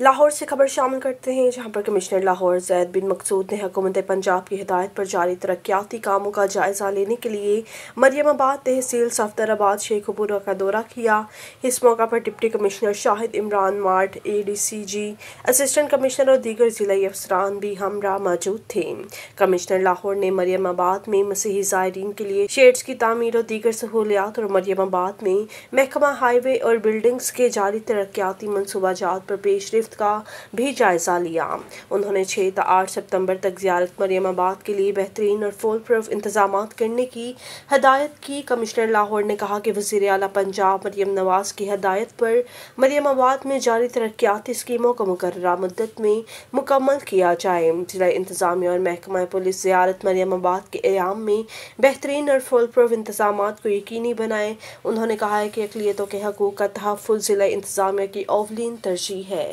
लाहौर से खबर शामिल करते हैं जहां पर कमिश्नर लाहौर जैद बिन मकसूद ने हकूमत पंजाब की हिदायत पर जारी तरक्याती कामों का जायज़ा लेने के लिए मरियमाबाद तहसील सफ्तराबाद शेखपुरा का दौरा किया इस मौका पर डिप्टी कमिश्नर शाहिद इमरान मार्ट A D C G assistant commissioner और दीगर ज़िला अफसरान भी हमरा मौजूद थे कमिश्नर लाहौर ने मरियमाबाद में मसीही ज़ायरीन के लिए शेड्स की तमीर और दीगर सहूलियात और मरियमाबाद में महकमा हाईवे और बिल्डिंग्स के जारी तरक्याती मनसूबाजात पर पेश गिरफ्त का भी जायज़ा लिया उन्होंने छः ता आठ सितम्बर तक जियारत मरियम आबाद के लिए बेहतरीन और फुल प्रूफ इंतजाम करने की हदायत की कमिश्नर लाहौर ने कहा कि वजीर अली पंजाब मरियम नवाज की हदायत पर मरियम आबाद में जारी तरक्याती स्कीमों को मुकर मदत में मुकम्मल किया जाए जिला इंतजामिया और महकमा पुलिस जियारत मरियम आबाद के अयाम में बेहतरीन और फुल प्रूफ इंतजाम को यकीनी बनाए उन्होंने कहा है कि अकलीतों के हकूक़ का तहफ़ ज़िला इंतजामिया की अवलिन तरजीह है